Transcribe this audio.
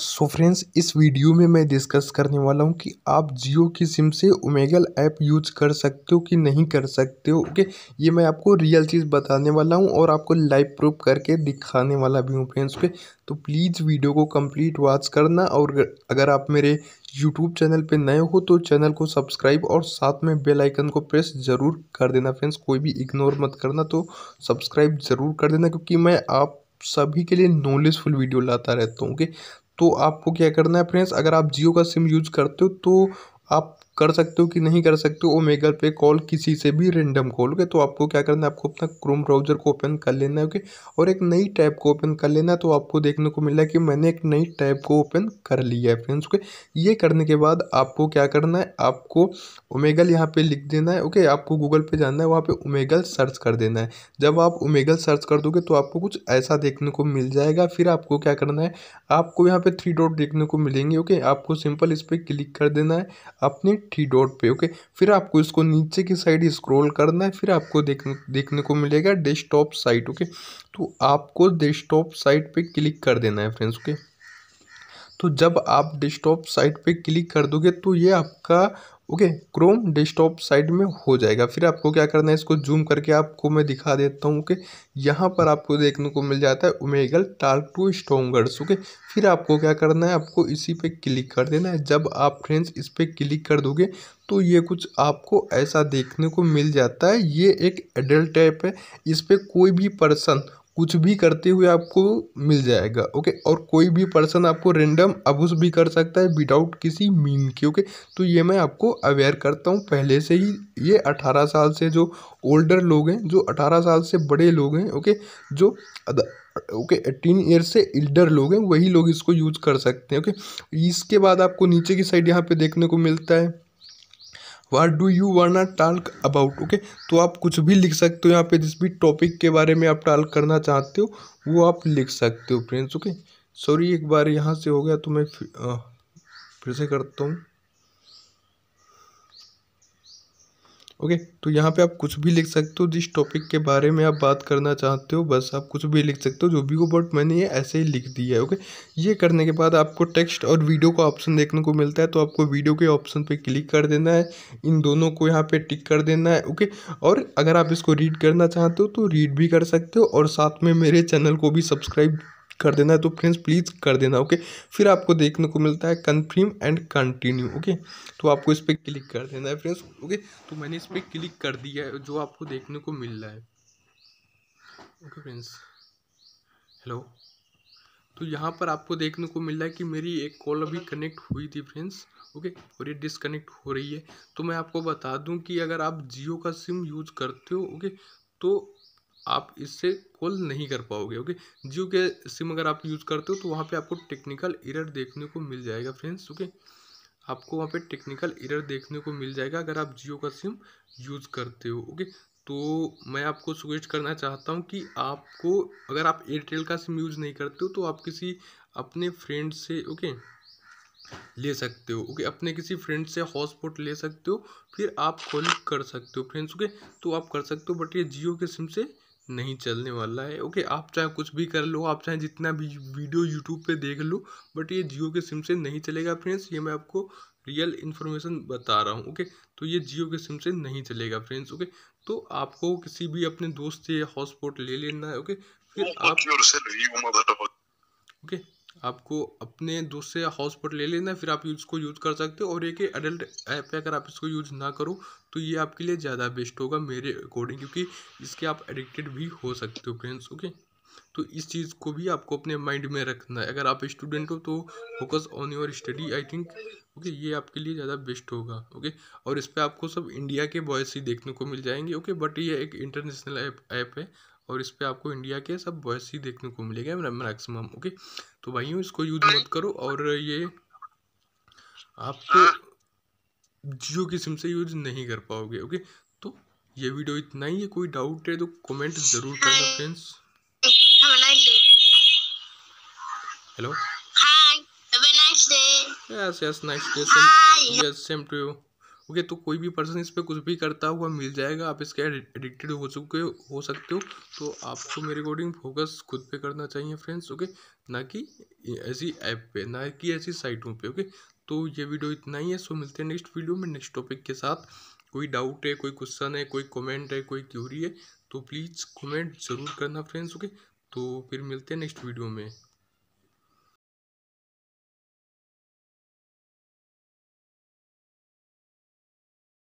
so friends इस video में मैं डिस्कस करने वाला हूँ कि आप जियो की सिम से ओमेगल ऐप यूज कर सकते हो कि नहीं कर सकते हो ओके ये मैं आपको रियल चीज़ बताने वाला हूँ और आपको लाइव प्रूफ करके दिखाने वाला भी हूँ फ्रेंड्स पे तो प्लीज़ वीडियो को कंप्लीट वॉच करना और अगर आप मेरे यूट्यूब चैनल पर नए हो तो चैनल को सब्सक्राइब और साथ में बेलाइकन को प्रेस ज़रूर कर देना फ्रेंड्स कोई भी इग्नोर मत करना तो सब्सक्राइब ज़रूर कर देना क्योंकि मैं आप सभी के लिए नॉलेजफुल वीडियो लाता रहता हूँ ओके तो आपको क्या करना है फ्रेंड्स अगर आप जियो का सिम यूज़ करते हो तो आप कर सकते हो कि नहीं कर सकते हो ओमेगा पे कॉल किसी से भी रेंडम कॉल ओके तो आपको क्या करना है आपको अपना क्रोम ब्राउज़र को ओपन कर लेना है ओके और एक नई टैब को ओपन कर लेना है तो आपको देखने को मिला कि मैंने एक नई टैब को ओपन कर लिया है फ्रेंड्स ओके ये करने के बाद आपको क्या करना है आपको ओमेगल यहाँ पर लिख देना है ओके आपको गूगल पर जाना है वहाँ पर ओमेगल सर्च कर देना है जब आप ओमेगल सर्च कर दोगे तो आपको कुछ ऐसा देखने को मिल जाएगा फिर आपको क्या करना है आपको यहाँ पर थ्री डॉट देखने को मिलेंगे ओके आपको सिंपल इस पर क्लिक कर देना है अपने थ्री डॉट पे ओके फिर आपको इसको नीचे की साइड स्क्रॉल करना है फिर आपको देखने देखने को मिलेगा डेस्कटॉप साइट ओके तो आपको डेस्कटॉप साइट पे क्लिक कर देना है फ्रेंड्स ओके तो जब आप डेस्कटॉप साइट पे क्लिक कर दोगे तो ये आपका ओके क्रोम डेस्कटॉप साइड में हो जाएगा फिर आपको क्या करना है इसको जूम करके आपको मैं दिखा देता हूँ ओके यहाँ पर आपको देखने को मिल जाता है उमेगल टार टू स्टोंगर्स ओके फिर आपको क्या करना है आपको इसी पे क्लिक कर देना है जब आप फ्रेंड्स इस पर क्लिक कर दोगे तो ये कुछ आपको ऐसा देखने को मिल जाता है ये एक एडल्ट टाइप है इस पर कोई भी पर्सन कुछ भी करते हुए आपको मिल जाएगा ओके और कोई भी पर्सन आपको रेंडम अबूस भी कर सकता है विदाउट किसी मीन के ओके तो ये मैं आपको अवेयर करता हूँ पहले से ही ये अठारह साल से जो ओल्डर लोग हैं जो अठारह साल से बड़े लोग हैं ओके जो ओके एटीन ईयर से एल्डर लोग हैं वही लोग इसको यूज कर सकते हैं ओके इसके बाद आपको नीचे की साइड यहाँ पे देखने को मिलता है what do you wanna talk about okay तो आप कुछ भी लिख सकते हो यहाँ पे जिस भी टॉपिक के बारे में आप टाल्क करना चाहते हो वो आप लिख सकते हो फ्रेंड्स ओके सॉरी एक बार यहाँ से हो गया तो मैं फिर, आ, फिर से करता हूँ ओके तो यहाँ पे आप कुछ भी लिख सकते हो जिस टॉपिक के बारे में आप बात करना चाहते हो बस आप कुछ भी लिख सकते हो जो भी हो बट मैंने ये ऐसे ही लिख दिया है ओके ये करने के बाद आपको टेक्स्ट और वीडियो का ऑप्शन देखने को मिलता है तो आपको वीडियो के ऑप्शन पर क्लिक कर देना है इन दोनों को यहाँ पर टिक कर देना है ओके और अगर आप इसको रीड करना चाहते हो तो रीड भी कर सकते हो और साथ में मेरे चैनल को भी सब्सक्राइब कर देना है तो फ्रेंड्स प्लीज़ कर देना ओके फिर आपको देखने को मिलता है कन्फर्म एंड कंटिन्यू ओके तो आपको इस पर क्लिक कर देना है फ्रेंड्स ओके तो मैंने इस पर क्लिक कर दिया है जो आपको देखने को मिल रहा है ओके फ्रेंड्स हेलो तो यहाँ पर आपको देखने को मिल रहा है कि मेरी एक कॉल अभी कनेक्ट हुई थी फ्रेंड्स ओके और ये डिसकनेक्ट हो रही है तो मैं आपको बता दूं कि अगर आप जियो का सिम यूज करते हो ओके तो आप इससे कॉल नहीं कर पाओगे ओके जियो के सिम अगर आप यूज़ करते हो तो वहाँ पे आपको टेक्निकल एरर देखने को मिल जाएगा फ्रेंड्स ओके आपको वहाँ पे टेक्निकल एरर देखने को मिल जाएगा अगर आप जियो का सिम यूज़ करते हो ओके तो मैं आपको सुगेस्ट करना चाहता हूँ कि आपको अगर आप एयरटेल का सिम यूज़ नहीं करते हो तो आप किसी अपने फ्रेंड से ओके ले सकते हो ओके अपने किसी फ्रेंड से हॉटस्पॉट ले सकते हो फिर आप कॉल कर सकते हो फ्रेंड्स ओके तो आप कर सकते हो बट ये जियो के सिम से नहीं चलने वाला है ओके आप चाहे कुछ भी कर लो आप चाहे जितना भी वीडियो यूट्यूब पे देख लो बट ये जियो के सिम से नहीं चलेगा फ्रेंड्स ये मैं आपको रियल इन्फॉर्मेशन बता रहा हूँ ओके तो ये जियो के सिम से नहीं चलेगा फ्रेंड्स ओके तो आपको किसी भी अपने दोस्त से हॉटस्पॉट ले लेना है ओके फिर आप ओके आपको अपने दूसरे हाउस पर ले लेना फिर आप इसको यूज़ कर सकते हो और एक अडल्ट ऐप है अगर आप इसको यूज़ ना करो तो ये आपके लिए ज़्यादा बेस्ट होगा मेरे अकॉर्डिंग क्योंकि इसके आप एडिक्टेड भी हो सकते हो फ्रेंड्स ओके तो इस चीज़ को भी आपको अपने माइंड में रखना है अगर आप स्टूडेंट हो तो focus on your study I think okay ये आपके लिए ज़्यादा बेस्ट होगा ओके और इस पर आपको सब इंडिया के बॉयस ही देखने को मिल जाएंगे ओके बट ये एक इंटरनेशनल ऐप ऐप है और इस पर आपको इंडिया के सब वॉइस ही देखने को मिलेगा मैक्सिमम ओके तो भाइयों इसको यूज़ मत करो और ये आप तो जियो की सिम से यूज नहीं कर पाओगे ओके तो ये वीडियो इतना ही है कोई डाउट है तो कमेंट ज़रूर करना friends hello Yes, yes, nice day Same, yes same to you okay तो कोई भी पर्सन इस पर कुछ भी करता हुआ मिल जाएगा आप इसके एडिक्टेड हो चुके हो सकते हो तो आपको मेरे अकॉर्डिंग फोकस खुद पे करना चाहिए फ्रेंड्स ओके ना कि ऐसी ऐप पे ना कि ऐसी साइटों पे ओके तो ये वीडियो इतना ही है सो मिलते हैं नेक्स्ट वीडियो में नेक्स्ट टॉपिक के साथ कोई डाउट है कोई क्वेश्चन है कोई कॉमेंट है कोई क्यूरी है तो प्लीज़ कॉमेंट ज़रूर करना फ्रेंड्स ओके तो फिर मिलते हैं नेक्स्ट वीडियो में